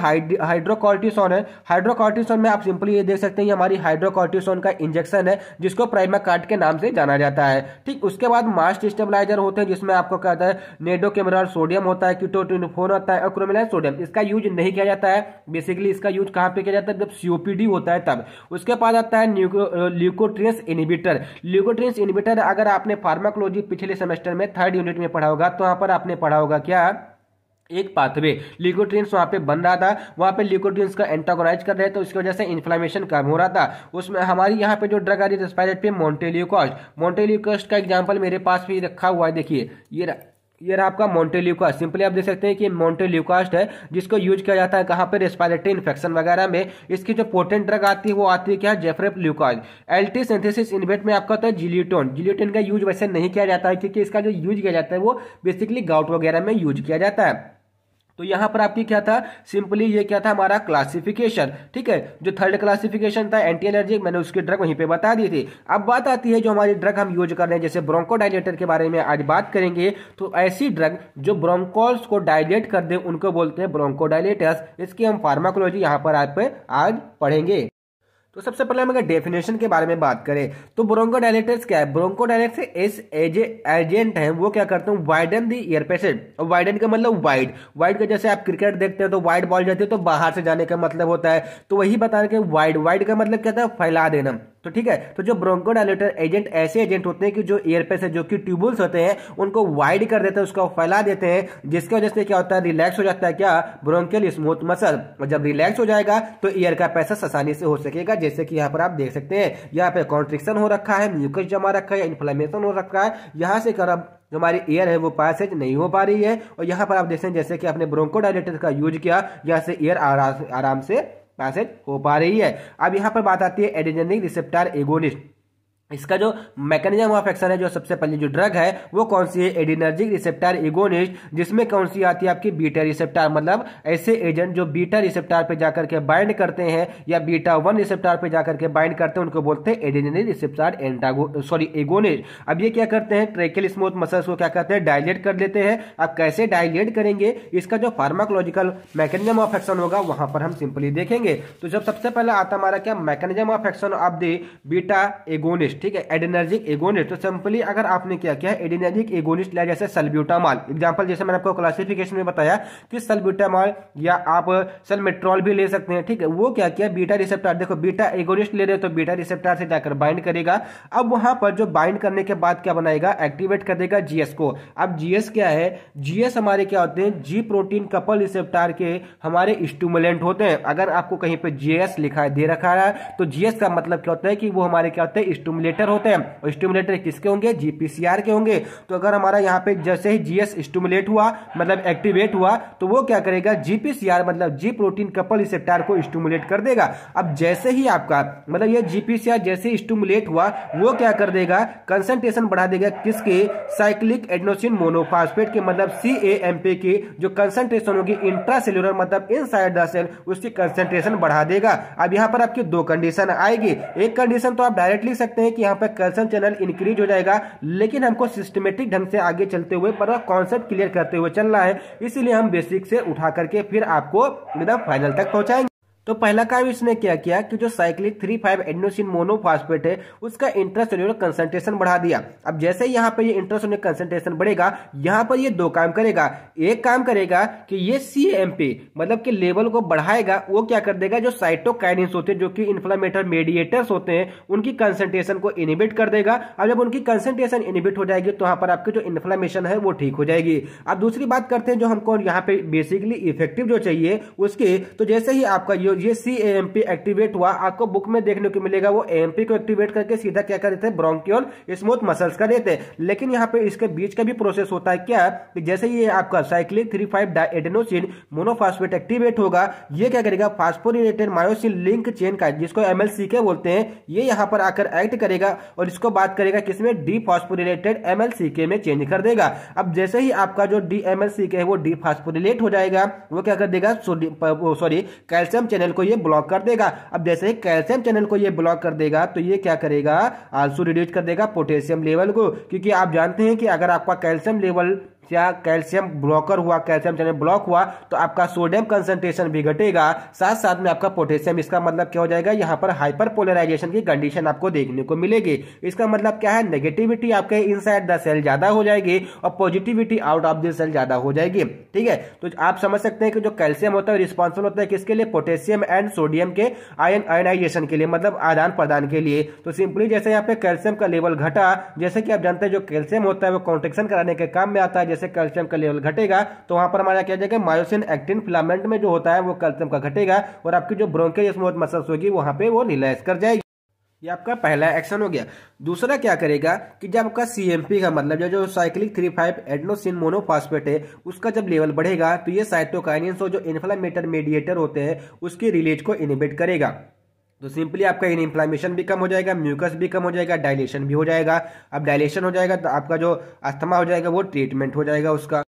S1: हाइड्रोकॉर्टिसोन है हाइड्रोकॉर्टिसोन में आप सिंपली ये देख सकते हैं ये हमारी हाइड्रोकॉर्टिसोन का इंजेक्शन है जिसको प्राइमा कार्ड के नाम से जाना जाता है ठीक उसके बाद मास्ट स्टेबलाइजर होते हैं जिसमें आपको कहता है नेडो सोडियम होता है किटोटिनोफोन होता है और क्रोमिलाइन सोडियम इसका यूज नहीं किया जाता है बेसिकली इसका यूज कहाँ पे किया जाता है जब सीओपीडी होता है तब उसके बाद आता है ल्यूकोट्रियस इनिबिटर ल्यूकोट्रियस इनिबिटर अगर आपने फार्माकोलॉजी पिछले सेमेस्टर में थर्ड यूनिट में पढ़ा होगा तो यहाँ पर आपने पढ़ा होगा क्या एक पाथवे ल्यूकोट्रिन्स वहाँ पे बन रहा था वहाँ पे ल्यूकोट्रिन्स का एंटागोनाइज कर रहे थे तो इसकी वजह से इन्फ्लामेशन कम हो रहा था उसमें हमारी यहाँ पे जो ड्रग आ रही थी रेस्पायरेट पे मोन्टेलियोकॉस्ट मोन्टेलियोकॉस्ट का एग्जांपल मेरे पास भी रखा हुआ है देखिए ये रहा ये रहा आपका मोन्टेल्यूकास्ट सिंपली आप देख सकते हैं कि मोन्टेल्यूकास्ट है जिसको यूज किया जाता है कहाँ पे रेस्पायरेटरी इन्फेक्शन वगैरह में इसकी जो पोटेंट ड्रग आती है वो आती है क्या जेफरेप ल्यूकाज एल्टी सेंथेसिस इन्वेट में आपका होता है जिलियोटोन जिलिटोन का यूज वैसे नहीं किया जाता है क्योंकि इसका जो यूज किया जाता है वो बेसिकली गाउट वगैरह में यूज किया जाता है तो यहाँ पर आपकी क्या था सिंपली ये क्या था हमारा क्लासिफिकेशन ठीक है जो थर्ड क्लासिफिकेशन था एंटी एलर्जिक मैंने उसकी ड्रग वहीं पे बता दी थी अब बात आती है जो हमारी ड्रग हम यूज कर रहे हैं जैसे ब्रोंकोडाइलेटर के बारे में आज बात करेंगे तो ऐसी ड्रग जो ब्रोंकोल्स को डायलेट कर दे उनको बोलते हैं ब्रोंकोडाइलेटर्स इसकी हम फार्माकोलॉजी यहाँ पर आप आज पढ़ेंगे तो सबसे पहले हम अगर डेफिनेशन के बारे में बात करें तो ब्रोंको डायलेटर्स क्या है ब्रोंको डायलेक्ट एस एजे एजेंट है वो क्या करते हैं वाइडन दी ईयर पैसेज और वाइडन का मतलब वाइड वाइड का जैसे आप क्रिकेट देखते हैं तो वाइड बॉल जाती है तो बाहर से जाने का मतलब होता है तो वही बता रहे वाइड वाइड का मतलब क्या था फैला देना तो ठीक है तो जो ब्रोंकोडायलेटर एजेंट ऐसे एजेंट होते हैं कि जो एयरपेस है जो कि ट्यूबुल्स होते हैं उनको वाइड कर देते हैं उसको फैला देते हैं जिसकी वजह से क्या होता है रिलैक्स हो जाता है क्या ब्रोंकियल स्मूथ मसल और जब रिलैक्स हो जाएगा तो एयर का पैसेस आसानी से हो सकेगा जैसे कि यहाँ पर आप देख सकते हैं यहाँ पे कॉन्ट्रिक्शन हो रखा है म्यूकस जमा रखा है इन्फ्लामेशन हो रखा है यहाँ से कर जो हमारी एयर है वो पैसेज नहीं हो पा रही है और यहाँ पर आप देख सकते हैं जैसे कि आपने ब्रोंकोडायलेटर का यूज किया यहाँ से एयर आराम से पैसेज हो पा रही है अब यहाँ पर बात आती है एडिजेनिक रिसेप्टार एगोनिस्ट इसका जो मैकेनिज्म ऑफ एक्शन है जो सबसे पहले जो ड्रग है वो कौन सी है एडिनर्जिक रिसेप्टर इगोनिस्ट जिसमें कौन सी आती है आपकी बीटा रिसेप्टर मतलब ऐसे एजेंट जो बीटा रिसेप्टर पे जाकर के बाइंड करते हैं या बीटा वन रिसेप्टर पे जाकर के बाइंड करते हैं उनको बोलते हैं एडिनरी रिसेप्टर एंटागो सॉरी एगोनिस्ट अब ये क्या करते हैं ट्रेकल स्मूथ मसल्स को क्या करते हैं डायलेट कर लेते हैं अब कैसे डायलेट करेंगे इसका जो फार्माकोलॉजिकल मैकेनिज्म ऑफ एक्शन होगा वहां पर हम सिंपली देखेंगे तो जब सबसे पहले आता हमारा क्या mechanism of action of the beta agonist ठीक है एडेनर्जिक एगोनिस्ट तो सिंपली अगर आपने क्या किया है एडेनर्जिक एगोनिस्ट लिया जैसे सल्ब्यूटामॉल एग्जाम्पल जैसे मैंने आपको क्लासिफिकेशन में बताया कि सल्ब्यूटामॉल या आप सलमेट्रॉल भी ले सकते हैं ठीक है वो क्या किया बीटा रिसेप्टार देखो बीटा एगोनिस्ट ले रहे तो बीटा रिसेप्टार से जाकर बाइंड करेगा अब वहां पर जो बाइंड करने के बाद क्या बनाएगा एक्टिवेट कर देगा जीएस को अब जीएस क्या है जीएस हमारे क्या होते हैं जी प्रोटीन कपल रिसेप्टार के हमारे स्टूमुलेंट होते हैं अगर आपको कहीं पर जीएस लिखा दे रखा है तो जीएस का मतलब क्या होता है कि वो हमारे क्या होते हैं स्टूमुलेंट स्टिमुलेटर होते हैं और स्टिमुलेटर किसके होंगे जीपीसीआर के होंगे तो अगर हमारा यहाँ पे जैसे ही जीएस स्टिमुलेट हुआ मतलब एक्टिवेट हुआ तो वो क्या करेगा जीपीसीआर मतलब जी प्रोटीन कपल रिसेप्टर को स्टिमुलेट कर देगा अब जैसे ही आपका मतलब ये जीपीसीआर जैसे ही स्टिमुलेट हुआ वो क्या कर देगा कंसेंट्रेशन बढ़ा देगा किसके साइक्लिक एडनोसिन मोनोफास्फेट के मतलब सी के जो कंसेंट्रेशन होगी इंट्रासेल्यूलर मतलब इनसाइड द सेल उसकी कंसेंट्रेशन बढ़ा देगा अब यहाँ पर आपकी दो कंडीशन आएगी एक कंडीशन तो आप डायरेक्ट लिख सकते हैं कि यहाँ पर कर्सन चैनल इंक्रीज हो जाएगा लेकिन हमको सिस्टमेटिक ढंग से आगे चलते हुए पर कॉन्सेप्ट क्लियर करते हुए चलना है इसीलिए हम बेसिक से उठा करके फिर आपको एकदम फाइनल तक पहुँचाएंगे तो पहला काम इसने क्या किया कि जो cyclic three five adenosine monophosphate है उसका इंट्रासेल्यूलर कंसेंट्रेशन बढ़ा दिया अब जैसे यहाँ पर ये इंट्रासेल्यूलर कंसेंट्रेशन बढ़ेगा यहाँ पर ये दो काम करेगा एक काम करेगा कि ये सी मतलब कि लेवल को बढ़ाएगा वो क्या कर देगा जो साइटोकाइनिस होते हैं जो कि इन्फ्लामेटर मेडिएटर्स होते हैं उनकी कंसेंट्रेशन को इनिबिट कर देगा अब जब उनकी कंसेंट्रेशन इनिबिट हो जाएगी तो यहाँ पर आपकी जो इन्फ्लामेशन है वो ठीक हो जाएगी अब दूसरी बात करते हैं जो हमको यहाँ पे बेसिकली इफेक्टिव जो चाहिए उसके तो जैसे ही आपका ये ये सी एक्टिवेट हुआ आपको बुक में देखने को मिलेगा वो ए को एक्टिवेट करके सीधा क्या कर देते हैं ब्रोंकियोल स्मूथ मसल्स का देते हैं लेकिन यहाँ पे इसके बीच का भी प्रोसेस होता है क्या कि जैसे ये आपका cyclic three five diadenosine monophosphate activate होगा ये क्या करेगा फास्फोरिलेटेड मायोसिन लिंक चेन का जिसको एम के बोलते हैं ये यहाँ पर आकर एक्ट करेगा और इसको बात करेगा किसमें डी फॉस्फोरिलेटेड एम में चेंज कर देगा अब जैसे ही आपका जो डी एम है वो डी फॉस्फोरिलेट हो जाएगा वो क्या कर देगा सॉरी कैल्शियम चैनल को ये ब्लॉक कर देगा अब जैसे ही कैल्शियम चैनल को ये ब्लॉक कर देगा तो ये क्या करेगा आंसू रिड्यूस कर देगा पोटेशियम लेवल को क्योंकि आप जानते हैं कि अगर आपका कैल्शियम लेवल या कैल्शियम ब्लॉकर हुआ कैल्शियम चैनल ब्लॉक हुआ तो आपका सोडियम कंसेंट्रेशन भी घटेगा साथ साथ में आपका पोटेशियम इसका मतलब क्या हो जाएगा यहाँ पर हाइपर पोलराइजेशन की कंडीशन आपको देखने को मिलेगी इसका मतलब क्या है नेगेटिविटी आपके इनसाइड द सेल ज्यादा हो जाएगी और positivity out of the cell ज्यादा हो जाएगी ठीक है तो आप समझ सकते हैं कि जो कैल्शियम होता है रिस्पॉन्सिबल होता है किसके लिए पोटेशियम एंड सोडियम के आयन आयनाइजेशन के लिए मतलब आदान प्रदान के लिए तो सिंपली जैसे यहाँ पे कैल्शियम का लेवल घटा जैसे कि आप जानते हैं जो कैल्शियम होता है वो कॉन्ट्रेक्शन कराने के काम में आता है जैसे कैल्शियम का लेवल घटेगा तो वहां पर हमारा क्या जाएगा मायोसिन एक्टिन फिलामेंट में जो होता है वो कैल्शियम का घटेगा और आपकी जो ब्रोंकेज स्मूथ मसल्स होगी वहां पर वो रिलैक्स कर जाएगी ये आपका पहला एक्शन हो गया दूसरा क्या करेगा कि जब आपका सी का मतलब जो cyclic three five adenosine monophosphate है उसका जब लेवल बढ़ेगा तो ये साइटोकाइनियंस और जो इन्फ्लामेटर मेडिएटर होते हैं उसके रिलीज को इनिबिट करेगा तो सिंपली आपका इन्फ्लामेशन भी कम हो जाएगा म्यूकस भी कम हो जाएगा डायलेशन भी हो जाएगा अब डायलेशन हो जाएगा तो आपका जो अस्थमा हो जाएगा वो ट्रीटमेंट हो जाएगा उसका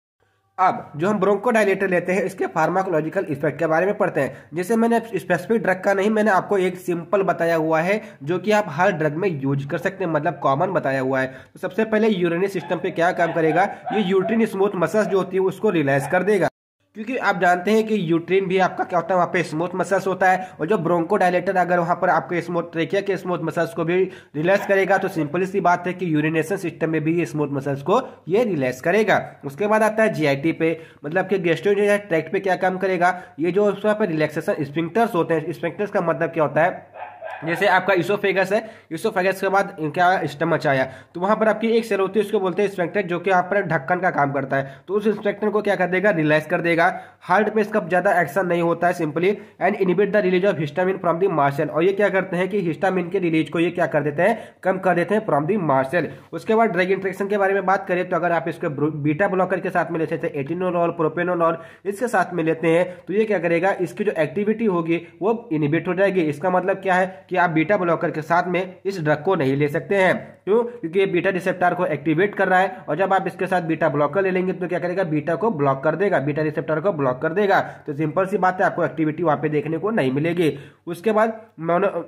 S1: अब जो हम ब्रोंको डायलेटर लेते हैं इसके फार्माकोलॉजिकल इफेक्ट के बारे में पढ़ते हैं जैसे मैंने स्पेसिफिक ड्रग का नहीं मैंने आपको एक सिंपल बताया हुआ है जो कि आप हर ड्रग में यूज कर सकते हैं मतलब कॉमन बताया हुआ है तो सबसे पहले यूरिनरी सिस्टम पे क्या काम करेगा ये यूट्रीन स्मूथ मसल्स जो होती है उसको रिलैक्स कर देगा क्योंकि आप जानते हैं कि यूट्रीन भी आपका क्या होता है वहाँ पे स्मूथ मसल्स होता है और जो ब्रोंको डायलेटर अगर वहाँ पर आपके स्मूथ ट्रेकिया के स्मूथ मसल्स को भी रिलैक्स करेगा तो सिंपल सी बात है कि यूरिनेशन सिस्टम में भी ये स्मूथ मसल्स को ये रिलैक्स करेगा उसके बाद आता है जीआईटी पे मतलब कि गेस्टो जो है ट्रैक्ट पर क्या काम करेगा ये जो उस पर रिलैक्सेशन स्पिंक्टर्स होते हैं स्पिंक्टर्स का मतलब क्या होता है जैसे आपका इसोफेगस है इसोफेगस के बाद इनका स्टमच आया तो वहाँ पर आपकी एक सेल होती है उसको बोलते हैं स्पेक्टर जो कि आप पर ढक्कन का काम करता है तो उस स्पेक्टर को क्या कर देगा रिलैक्स कर देगा हार्ट पे इसका ज़्यादा एक्शन नहीं होता है simply and inhibit the release of histamine from the marshal और ये क्या करते हैं कि हिस्टामिन के रिलीज को ये क्या कर देते हैं कम कर देते हैं फ्रॉम दी मार्शल उसके बाद ड्रग इंट्रेक्शन के बारे में बात करें तो अगर आप इसके बीटा ब्लॉकर के साथ में लेते हैं एटिनोनॉल प्रोपेनोनॉल इसके साथ में लेते हैं तो ये क्या करेगा इसकी जो एक्टिविटी होगी वो इनिबिट हो जाएगी इसका मतलब क्या है कि आप बीटा ब्लॉकर के साथ में इस ड्रग को नहीं ले सकते हैं क्यों क्योंकि ये बीटा रिसेप्टर को एक्टिवेट कर रहा है और जब आप इसके साथ बीटा ब्लॉकर ले लेंगे तो क्या करेगा बीटा को ब्लॉक कर देगा बीटा रिसेप्टर को ब्लॉक कर देगा तो सिंपल सी बात है आपको एक्टिविटी वहाँ पे देखने को नहीं मिलेगी उसके बाद मैंने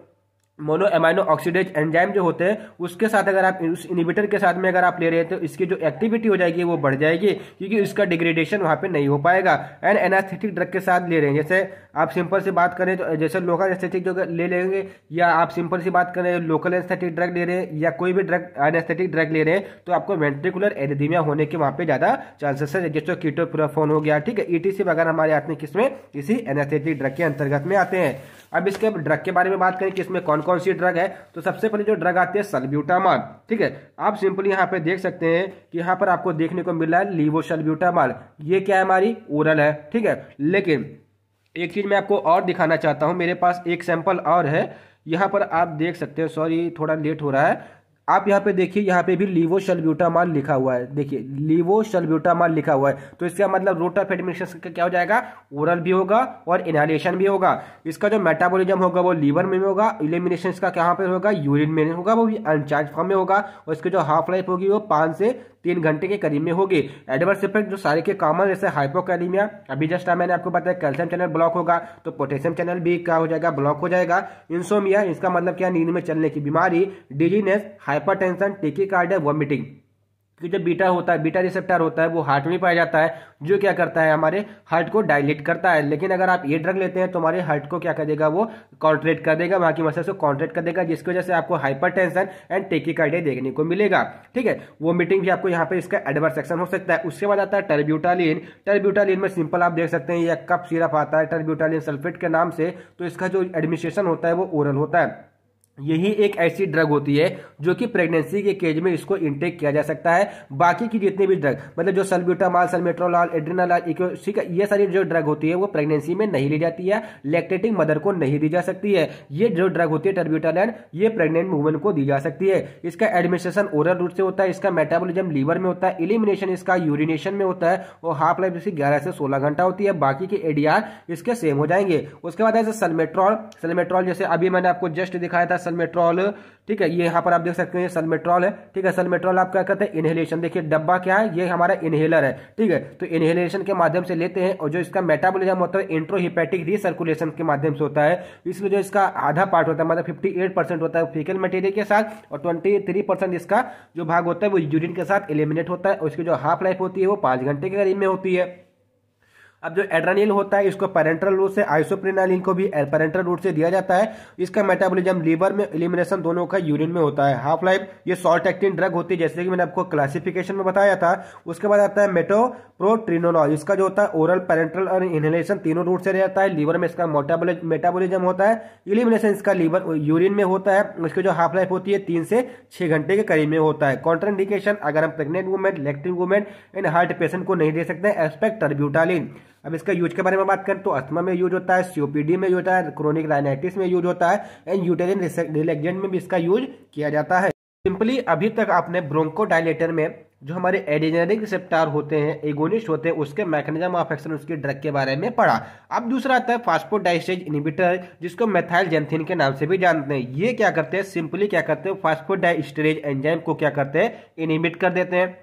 S1: मोनो एमाइनो ऑक्सीडेज एंजाइम जो होते हैं उसके साथ अगर आप उस इनिबिटर के साथ में अगर आप ले रहे हैं तो इसकी जो एक्टिविटी हो जाएगी वो बढ़ जाएगी क्योंकि इसका डिग्रेडेशन वहाँ पे नहीं हो पाएगा एंड एनास्थेटिक ड्रग के साथ ले रहे हैं जैसे आप सिंपल से बात करें तो जैसे लोकल एस्थेटिक जो ले लेंगे या आप सिंपल से बात करें लोकल एस्थेटिक ड्रग ले रहे हैं या कोई भी ड्रग एनेस्थेटिक ड्रग ले रहे हैं तो आपको वेंट्रिकुलर एरिदीमिया होने के वहाँ पे ज़्यादा चांसेस है जैसे कीटोप्राफोन हो गया ठीक है ईटीसी e वगैरह हमारे आते में किसमें इसी एनेस्थेटिक ड्रग के अंतर्गत में आते हैं अब इसके ड्रग के बारे में बात करें कि इसमें कौन कौन सी ड्रग है तो सबसे पहले जो ड्रग आती है सलब्यूटामॉल ठीक है आप सिंपली यहाँ पे देख सकते हैं कि यहाँ पर आपको देखने को मिला है लीवो सलब्यूटामॉल ये क्या है हमारी ओरल है ठीक है लेकिन एक चीज़ मैं आपको और दिखाना चाहता हूँ मेरे पास एक सैंपल और है यहाँ पर आप देख सकते हैं सॉरी थोड़ा लेट हो रहा है आप यहाँ पे देखिए यहाँ पे भी लीवो शलब्यूटामाल लिखा हुआ है देखिए लीवो शलब्यूटामाल लिखा हुआ है तो इसका मतलब रोट ऑफ एडमिशन का क्या हो जाएगा ओरल भी होगा और इनहेलेशन भी होगा इसका जो मेटाबॉलिज्म होगा वो लीवर में होगा इलेमिनेशन का यहाँ पर होगा यूरिन में होगा वो भी अनचार्ज फॉर्म में होगा और इसकी जो हाफ लाइफ होगी वो पाँच से तीन घंटे के करीब में होगी एडवर्स इफेक्ट जो सारे के कॉमन जैसे हाइपोकैलीमिया अभी जस्ट मैंने आपको बताया कैल्शियम चैनल ब्लॉक होगा तो पोटेशियम चैनल भी क्या हो जाएगा ब्लॉक हो जाएगा इंसोमिया इसका मतलब क्या नींद में चलने की बीमारी डिजीनेस हाइपरटेंशन टेकिकार्डिया वॉमिटिंग क्योंकि जो बीटा होता है बीटा रिसेप्टर होता है वो हार्ट में पाया जाता है जो क्या करता है हमारे हार्ट को डायलेट करता है लेकिन अगर आप ये ड्रग लेते हैं तो हमारे हार्ट को क्या कर देगा वो कॉन्ट्रेट कर देगा वहाँ की मसल को कॉन्ट्रेट कर देगा जिसकी वजह से आपको हाइपर एंड टेकिकार्डिया देखने को मिलेगा ठीक है वो मीटिंग भी आपको यहाँ पे इसका एडवर्स एक्शन हो सकता है उसके बाद आता है टर्ब्यूटालीन टर्ब्यूटालीन में सिंपल आप देख सकते हैं यह कप सिरप आता है टर्ब्यूटालीन सल्फेट के नाम से तो इसका जो एडमिनिस्ट्रेशन होता है वो ओरल होता है यही एक ऐसी ड्रग होती है जो कि प्रेगनेंसी के केज में इसको इंटेक किया जा सकता है बाकी की जितने भी ड्रग मतलब जो सल्ब्यूटामाल सलमेट्रोलाल एड्रीनालाल ठीक है ये सारी जो ड्रग होती है वो प्रेगनेंसी में नहीं ली जाती है लैक्टेटिंग मदर को नहीं दी जा सकती है ये जो ड्रग होती है टर्ब्यूटालैन ये प्रेगनेंट वुमेन को दी जा सकती है इसका एडमिनिस्ट्रेशन ओरल रूट से होता है इसका मेटाबोलिज्म लीवर में होता है इलिमिनेशन इसका यूरिनेशन में होता है और हाफ लाइफ इसकी ग्यारह से सोलह घंटा होती है बाकी के एडीआर इसके सेम हो जाएंगे उसके बाद ऐसे सलमेट्रॉल सलमेट्रॉल जैसे अभी मैंने आपको जस्ट दिखाया था सलमेट्रॉल ठीक है ये यहाँ पर आप देख सकते हो ये सलमेट्रॉल है ठीक है सलमेट्रॉल आप क्या कहते हैं इनहेलेशन देखिए डब्बा क्या है ये हमारा इनहेलर है ठीक है तो इनहेलेशन के माध्यम से लेते हैं और जो इसका मेटाबोलिज्म होता है इंट्रोहिपैटिक रिसर्कुलेशन के माध्यम से होता है इसलिए जो इसका आधा पार्ट होता है मतलब फिफ्टी होता है फीकल मटेरियल के साथ और ट्वेंटी इसका जो भाग होता है वो यूरिन के साथ एलिमिनेट होता है और इसकी जो हाफ लाइफ होती है वो पाँच घंटे के करीब में होती है अब जो एड्रानिल होता है इसको पेरेंट्रल रूट से आइसोप्रेनालिन को भी पेरेंट्रल eh, रूट से दिया जाता है इसका मेटाबॉलिज्म लीवर में इलिमिनेशन दोनों का यूरिन में होता है हाफ लाइफ ये सॉल्ट एक्टिंग ड्रग होती है जैसे कि मैंने आपको क्लासिफिकेशन में बताया था उसके बाद आता है मेटोप्रोट्रिनोलॉल इसका जो होता है ओरल पेरेंट्रल और इनहेलेशन तीनों रूट से रहता है लीवर में इसका मेटाबोलिज्म होता है इलिमिनेशन इसका लीवर यूरिन में होता है उसकी जो हाफ लाइफ होती है तीन से छह घंटे के करीब में होता है कॉन्ट्राइंडेशन अगर हम pregnant women lactating women and heart patient को नहीं दे सकते एक्सपेक्ट टर्ब्यूटालिन अब इसका यूज के बारे में बात करें तो अस्थमा में यूज होता है सीओपीडी में यूज होता है क्रोनिक राइनाइटिस में यूज होता है एंड यूटेरिन रिलेक्जेंट में भी इसका यूज किया जाता है सिंपली अभी तक आपने ब्रोंको डायलेटर में जो हमारे एडिनरिक रिसेप्टार होते हैं एगोनिस्ट होते हैं उसके मैकेनिज्म ऑफ एक्शन उसके ड्रग के बारे में पढ़ा अब दूसरा आता है फास्फोट डाइस्टेज इनिबिटर जिसको मेथाइल जेंथिन के नाम से भी जानते हैं ये क्या करते हैं सिंपली क्या करते हैं फास्टफूड डाइस्टेज एंजाइम को क्या करते हैं इनिबिट कर देते हैं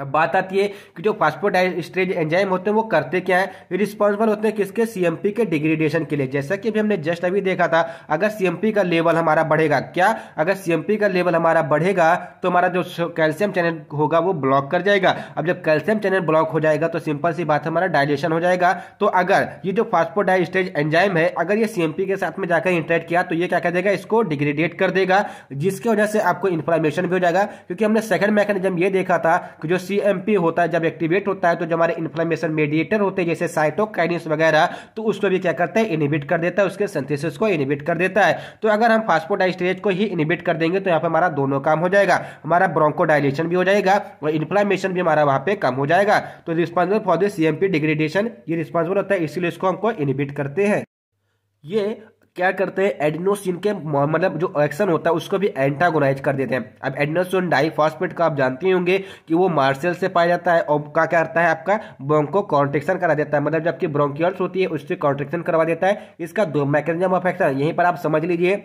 S1: अब बात आती है कि जो स्टेज एंजाइम होते हैं वो करते क्या है रिस्पॉन्सिबल होते हैं किसके सीएमपी के डिग्रेडेशन के लिए जैसा कि अभी हमने जस्ट अभी देखा था अगर सीएमपी का लेवल हमारा बढ़ेगा क्या अगर सीएमपी का लेवल हमारा बढ़ेगा तो हमारा जो कैल्शियम चैनल होगा वो ब्लॉक कर जाएगा अब जब कैल्शियम चैनल ब्लॉक हो जाएगा तो सिंपल सी बात हमारा डाइजेशन हो जाएगा तो अगर ये जो स्टेज एंजाइम है अगर ये सीएमपी के साथ में जाकर इंटरेक्ट किया तो ये क्या कर देगा इसको डिग्रेडेट कर देगा जिसकी वजह से आपको इन्फ्लामेशन भी हो जाएगा क्योंकि हमने सेकंड मैकेनिज्म ये देखा था कि जो सी होता है जब एक्टिवेट होता है तो जो हमारे इन्फ्लामेशन मेडिएटर होते हैं जैसे साइटोकाइनिस वगैरह तो उसको भी क्या करता है इनिबिट कर देता है उसके सेंथिस को इनिबिट कर देता है तो अगर हम फास्फोडाइस्टेज को ही इनिबिट कर देंगे तो यहाँ पर हमारा दोनों काम हो जाएगा हमारा ब्रोंकोडाइलेशन भी हो जाएगा और इन्फ्लामेशन भी हमारा वहाँ पर कम हो जाएगा तो responsible for the CMP degradation ये रिस्पॉन्सिबल होता है इसीलिए इसको हमको इनिबिट करते हैं ये क्या करते हैं एडिनोसिन के मतलब जो एक्शन होता है उसको भी एंटागोनाइज कर देते हैं अब एडिनोसिन डाइफॉस्फेट का आप जानते होंगे कि वो मार्शल से पाया जाता है और क्या करता है आपका ब्रोंको कॉन्ट्रेक्शन करा देता है मतलब जबकि ब्रोंकियल्स होती है उससे कॉन्ट्रेक्शन करवा देता है इसका दो मैकेजम ऑफ एक्शन यहीं पर आप समझ लीजिए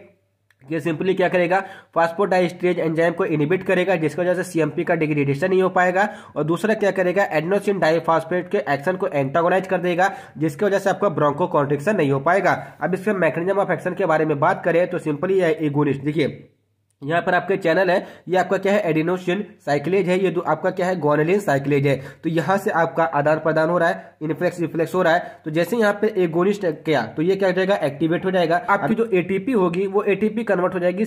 S1: ये सिंपली क्या करेगा फास्फोडाइस्ट्रेज एंजाइम को इनिबिट करेगा जिसकी वजह से सीएमपी का डिग्रेडेशन नहीं हो पाएगा और दूसरा क्या करेगा एडनोसिन डाइफास्फेट के एक्शन को एंटागोनाइज कर देगा जिसकी वजह से आपका ब्रोंको कॉन्ट्रेक्शन नहीं हो पाएगा अब इसमें मैकेनिज्म ऑफ एक्शन के बारे में बात करें तो सिंपली यह इगोनिस्ट देखिए यहाँ पर आपके चैनल है ये आपका क्या है एडिनोशियन साइक्लेज है ये दो आपका क्या है गोनलिन साइक्लेज है तो यहाँ से आपका आदान प्रदान हो रहा है इन्फ्लेक्स रिफ्लेक्स हो रहा है तो जैसे यहाँ पे एगोनिस्ट किया तो ये क्या हो जाएगा एक्टिवेट हो जाएगा आपकी जो एटीपी होगी वो एटीपी कन्वर्ट हो जाएगी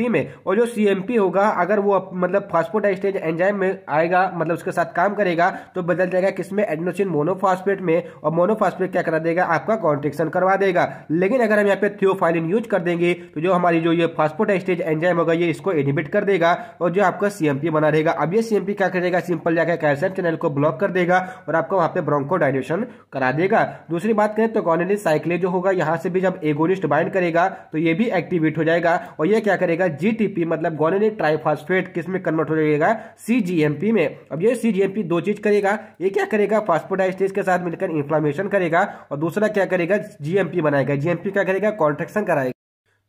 S1: पी में और जो पी होगा अगर वो मतलब फॉस्फोडाइस्टेज एंजाइम में आएगा मतलब उसके साथ काम करेगा तो बदल जाएगा किसमें एडिनोशियन मोनोफॉस्फेट में और मोनोफॉस्फेट क्या करा देगा आपका कॉन्ट्रेक्शन करवा देगा लेकिन अगर हम यहाँ पे थियोफाइलिन यूज कर देंगे तो जो हमारी जो ये फॉस्फोडाइस्टेज एंजाइम टाइम होगा ये इसको इनिबिट कर देगा और जो आपका सीएमपी बना रहेगा अब ये सीएमपी क्या करेगा सिंपल जाकर कैल्शियम चैनल को ब्लॉक कर देगा और आपको वहां पे ब्रोंको डाइजेशन करा देगा दूसरी बात करें तो गोनिलिन साइक्ले जो होगा यहां से भी जब एगोनिस्ट बाइंड करेगा तो ये भी एक्टिवेट हो जाएगा और ये क्या करेगा जीटीपी मतलब गोनिलिन ट्राइफास्फेट किस में कन्वर्ट हो जाएगा सीजीएमपी में अब ये सीजीएमपी दो चीज करेगा ये क्या करेगा फास्फोडाइस्टेज के साथ मिलकर इन्फ्लामेशन करेगा और दूसरा क्या करेगा जीएमपी बनाएगा जीएमपी क्या करेगा कॉन्ट्रेक्शन कराएगा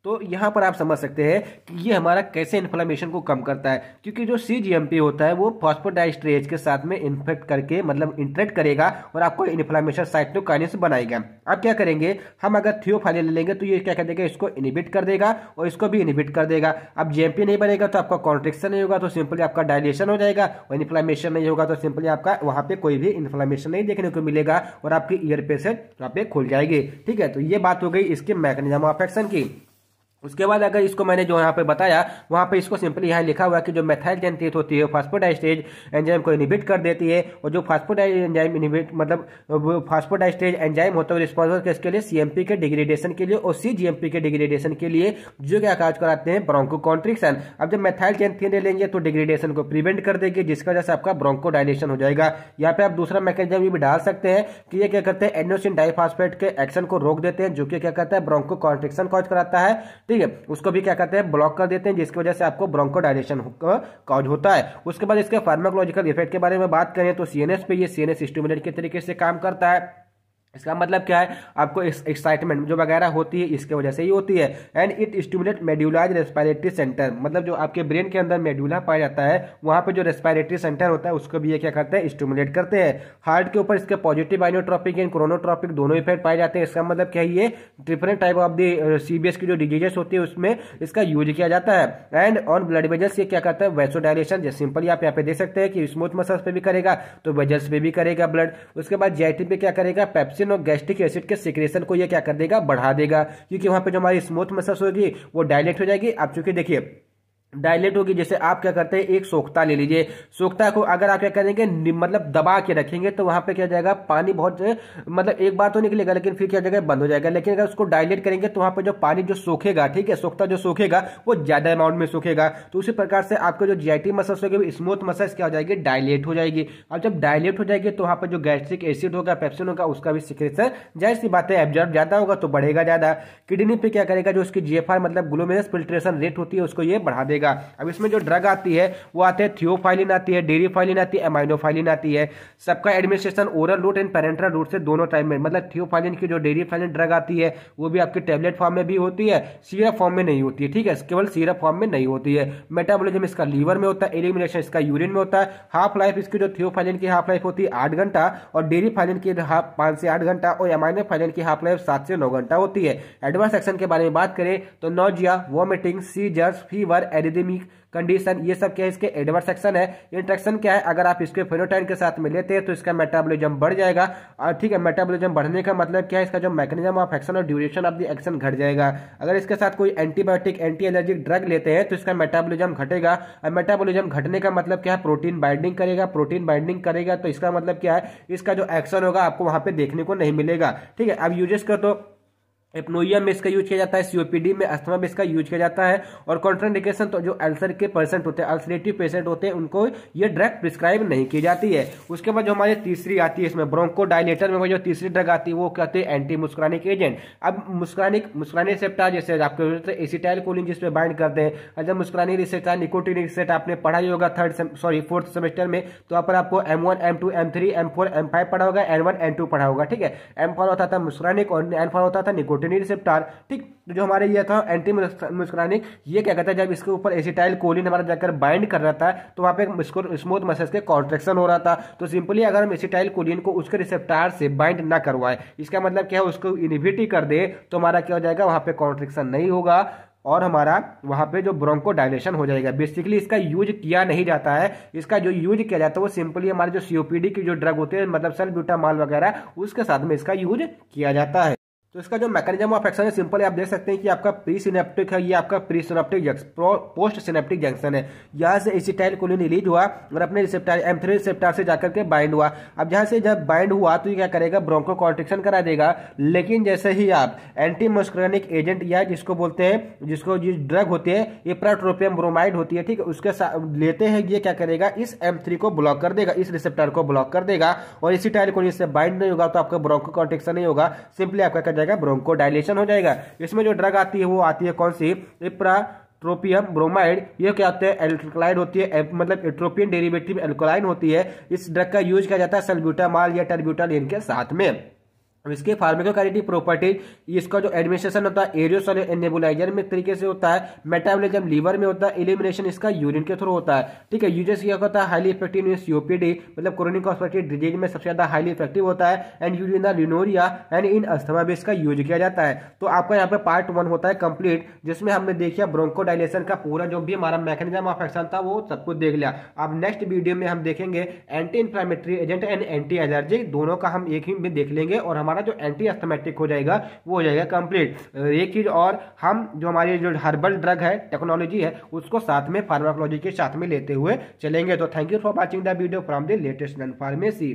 S1: तो यहाँ पर आप समझ सकते हैं कि ये हमारा कैसे इन्फ्लामेशन को कम करता है क्योंकि जो सी जी होता है वो फॉस्फोडाइस्ट्रेज के साथ में इन्फेक्ट करके मतलब इंटरेक्ट करेगा और आपको इन्फ्लामेशन साइटोकाइनेस बनाएगा अब क्या करेंगे हम अगर थियोफाइल ले, लेंगे तो ये क्या कर देगा इसको इनिबिट कर देगा और इसको भी इनिबिट कर देगा अब जीएमपी नहीं बनेगा तो आपका कॉन्ट्रेक्शन नहीं होगा तो सिंपली आपका डायलेशन हो जाएगा और इन्फ्लामेशन नहीं होगा तो सिंपली आपका वहाँ पर कोई भी इन्फ्लामेशन नहीं देखने को मिलेगा और आपकी ईयर पे वहाँ पे खुल जाएगी ठीक है तो ये बात हो गई इसके मैकेनिज्म ऑफ एक्शन की उसके बाद अगर इसको मैंने जो यहाँ पे बताया वहाँ पे इसको सिंपली यहाँ लिखा हुआ है कि जो मेथाइल जेंथीथ होती है फास्फोडाइस्टेज एंजाइम को इनिबिट कर देती है और जो फास्फोडाइज एंजाइम इनिबिट मतलब फास्फोडाइस्टेज एंजाइम होता है रिस्पॉन्सिबल केस के लिए सी के डिग्रेडेशन के लिए और सी के डिग्रेडेशन के लिए जो क्या काज कराते हैं ब्रोंको कॉन्ट्रिक्शन अब जब मेथाइल जेंथी ले लेंगे तो डिग्रेडेशन को प्रिवेंट कर देगी जिसकी वजह से आपका ब्रोंको डायलेशन हो जाएगा यहाँ पे आप दूसरा मैकेजम भी डाल सकते हैं कि ये क्या करते हैं एनोसिन डाइफास्फेट के एक्शन को रोक देते हैं जो कि क्या करता है ब्रोंको कॉन्ट्रिक्शन कॉज कराता है तो ठीक है उसको भी क्या कहते हैं ब्लॉक कर देते हैं जिसकी वजह से आपको ब्रोंको डायजेशन कॉज होता है उसके बाद इसके फार्माकोलॉजिकल इफेक्ट के बारे में बात करें तो सीएनएस पे ये सीएनएस स्टिमुलेट के तरीके से काम करता है इसका मतलब क्या है आपको एक्साइटमेंट जो वगैरह होती है इसके वजह से ही होती है and it stimulate medullary respiratory centre मतलब जो आपके ब्रेन के अंदर मेड्यूला पाया जाता है वहाँ पे जो रेस्पायरेटरी सेंटर होता है उसको भी ये क्या करते हैं स्टिमुलेट करते हैं हार्ट के ऊपर इसके पॉजिटिव आइनोट्रॉपिक एंड क्रोनोट्रॉपिक दोनों इफेक्ट पाए जाते हैं इसका मतलब क्या है ये different type of the CBS की जो डिजीजेस होती है उसमें इसका यूज किया जाता है एंड ऑन ब्लड वेजल्स ये क्या करता है वेसोडाइलेशन जैसे सिंपली आप यहाँ पे देख सकते हैं कि स्मूथ मसल्स पे भी करेगा तो वेजल्स पे भी करेगा ब्लड उसके बाद जेटी पे क्या करेगा पेप्सिन ऑक्सीजन और गैस्ट्रिक एसिड के सिक्रेशन को यह क्या कर देगा बढ़ा देगा क्योंकि वहां पर जो हमारी स्मूथ मसल्स होगी वो डायलेक्ट हो जाएगी आप चूंकि देखिए डायलेट होगी जैसे आप क्या करते हैं एक सोखता ले लीजिए सोखता को अगर आप क्या करेंगे मतलब दबा के रखेंगे तो वहां पे क्या जाएगा पानी बहुत मतलब एक बार तो निकलेगा लेकिन फिर क्या जाएगा बंद हो जाएगा लेकिन अगर उसको डायलेट करेंगे तो वहां पे जो पानी जो सोखेगा ठीक है सोखता जो सोखेगा वो ज्यादा अमाउंट में सोखेगा तो उसी प्रकार से आपको जो जीआईटी मसल्स होगी स्मूथ मसल्स क्या हो जाएगी डायलेट हो जाएगी और जब डायलेट हो जाएगी तो वहां पर जो गैस्ट्रिक एसिड होगा पेप्सिन होगा उसका भी सिक्रेशन जाहिर सी बात है एब्जॉर्ब ज्यादा होगा तो बढ़ेगा ज्यादा किडनी पे क्या करेगा जो उसकी जीएफआर मतलब ग्लोमेरस फिल्ट्रेशन रेट होती है उसको ये बढ़ा देगा लीजिएगा अब इसमें जो ड्रग आती है वो आते हैं थियोफाइलिन आती है डेरीफाइलिन आती है एमाइनोफाइलिन आती है सबका administration oral route and parenteral route से दोनों टाइम में मतलब थियोफाइलिन की जो डेरीफाइलिन ड्रग आती है वो भी आपकी टेबलेट फॉर्म में भी होती है सीरप फॉर्म में नहीं होती है ठीक है केवल सीरप फॉर्म में नहीं होती है मेटाबोलिज्म इसका लीवर में होता है एलिमिनेशन इसका यूरिन में होता है हाफ लाइफ इसकी जो थियोफाइलिन की हाफ लाइफ होती है आठ घंटा और डेरीफाइलिन की हाफ पाँच से आठ घंटा और एमाइनोफाइलिन की हाफ लाइफ सात से नौ घंटा होती है एडवांस एक्शन के बारे में बात करें तो नोजिया वॉमिटिंग सीजर्स फीवर एरिथ एडेमिक कंडीशन ये सब क्या है इसके एडवर्स एक्शन है इंट्रेक्शन क्या है अगर आप इसके फेनोटाइन के साथ में लेते हैं तो इसका मेटाबोलिज्म बढ़ जाएगा और ठीक है मेटाबोलिज्म बढ़ने का मतलब क्या है इसका जो मैकेनिज्म ऑफ एक्शन और ड्यूरेशन ऑफ द एक्शन घट जाएगा अगर इसके साथ कोई एंटीबायोटिक एंटी एलर्जिक ड्रग लेते हैं तो इसका मेटाबोलिज्म घटेगा और मेटाबोलिज्म घटने का मतलब क्या है प्रोटीन बाइंडिंग करेगा प्रोटीन बाइंडिंग करेगा तो इसका मतलब क्या है इसका जो एक्शन होगा आपको वहां पर देखने को नहीं मिलेगा ठीक है अब यूजेस का तो एपनोइया में इसका यूज किया जाता है सीओपीडी में अस्थमा में इसका यूज किया जाता है और कॉन्ट्राइंडेशन तो जो अल्सर के पेशेंट होते हैं अल्सरेटिव पेशेंट होते हैं उनको ये ड्रग प्रिस्क्राइब नहीं की जाती है उसके बाद जो हमारी तीसरी आती है इसमें ब्रोंको डायलेटर में जो तीसरी ड्रग आती है वो कहते हैं एंटी मुस्कुरानिक एजेंट अब मुस्कुरानिक मुस्कुरानी रिसेप्टा जैसे आपके एसिटाइल कोलिंग जिसमें बाइंड करते हैं और मुस्कुरानी रिसेप्टा निकोटिन रिसेप्ट आपने पढ़ा ही होगा थर्ड सॉरी फोर्थ सेमेस्टर में तो यहाँ पर आपको M one M two M three M four M five पढ़ा होगा एन वन एन टू पढ़ा होगा ठीक है एम फॉर होता था मुस्कुरानिक और एन फॉर होता था निकोटिन प्रोटीन रिसेप्टार ठीक जो हमारे ये था एंटी मुस्कुरानिक ये क्या कहता है जब इसके ऊपर एसिटाइल कोलिन हमारा जाकर बाइंड कर रहा था तो वहाँ पे स्मूथ मसल के कॉन्ट्रेक्शन हो रहा था तो सिंपली अगर हम एसिटाइल कोलिन को उसके रिसेप्टार से बाइंड ना करवाए इसका मतलब क्या है उसको इनिविट ही कर दे तो हमारा क्या हो जाएगा वहाँ पे कॉन्ट्रेक्शन नहीं होगा और हमारा वहाँ पे जो ब्रोंको डायलेशन हो जाएगा बेसिकली इसका यूज किया नहीं जाता है इसका जो यूज किया जाता है वो सिंपली हमारे जो सीओपीडी की जो ड्रग होते हैं मतलब सल्ब्यूटामाल वगैरह उसके साथ में इसका यूज किया जाता है तो इसका जो मैकेनिज्म ऑफ एक्शन है सिंपल है आप देख सकते हैं कि आपका प्री सिनेप्टिक है ये आपका pre synaptic post synaptic junction है यहाँ से इसीटाइल कोलिन रिलीज हुआ और अपने रिसेप्टर एम थ्री रिसेप्टर से जाकर के बाइंड हुआ अब जहाँ से जब बाइंड हुआ तो ये क्या करेगा ब्रोंको कॉन्ट्रिक्शन करा देगा लेकिन जैसे ही आप एंटी मोस्क्रेनिक एजेंट या जिसको बोलते हैं जिसको जिस ड्रग होती है ये प्राट्रोपियम ब्रोमाइड होती है ठीक है उसके साथ लेते हैं ये क्या करेगा इस एम थ्री को ब्लॉक कर देगा इस रिसेप्टर को ब्लॉक कर देगा और इसी कोलिन से बाइंड नहीं होगा तो आपका ब्रोंको कॉन्ट्रिक्शन नहीं होगा सिंपली आपका जाएगा ब्रोंको डायलेशन हो जाएगा इसमें जो ड्रग आती है वो आती है कौन सी इप्रा ट्रोपियम ब्रोमाइड ये क्या होते हैं एल्कोलाइड होती है मतलब एट्रोपियन डेरिवेटिव एल्कोलाइन होती है इस ड्रग का यूज किया जाता है सल्ब्यूटामाल या टर्ब्यूटालिन के साथ में इसके फार्मेकोकाइनेटिक प्रॉपर्टीज इसका जो एडमिनिस्ट्रेशन होता है एरियोसोल एनेबुलाइजर में तरीके से होता है मेटाबॉलिज्म लीवर में होता है इलिमिनेशन इसका यूरिन के थ्रू होता है ठीक है यूजेस क्या होता है हाईली इफेक्टिव इन सीओपीडी मतलब क्रोनिक डिजीज में सबसे ज्यादा हाईली इफेक्टिव होता है and use in the and in asthma भी इसका यूज किया जाता है तो आपका यहाँ पे पार्ट वन होता है कंप्लीट जिसमें हमने देखिए ब्रोंकोडाइलेशन का पूरा जो भी हमारा मैकेनिज्म ऑफ एक्शन था वो सब कुछ देख लिया अब नेक्स्ट वीडियो में हम देखेंगे anti inflammatory agent and anti allergic दोनों का हम एक ही में देख लेंगे और हमारे हमारा जो एंटी एस्थमेटिक हो जाएगा वो हो जाएगा कंप्लीट एक चीज़ और हम जो हमारी जो हर्बल ड्रग है टेक्नोलॉजी है उसको साथ में फार्माकोलॉजी के साथ में लेते हुए चलेंगे तो thank you for watching the video from the latest pharmacy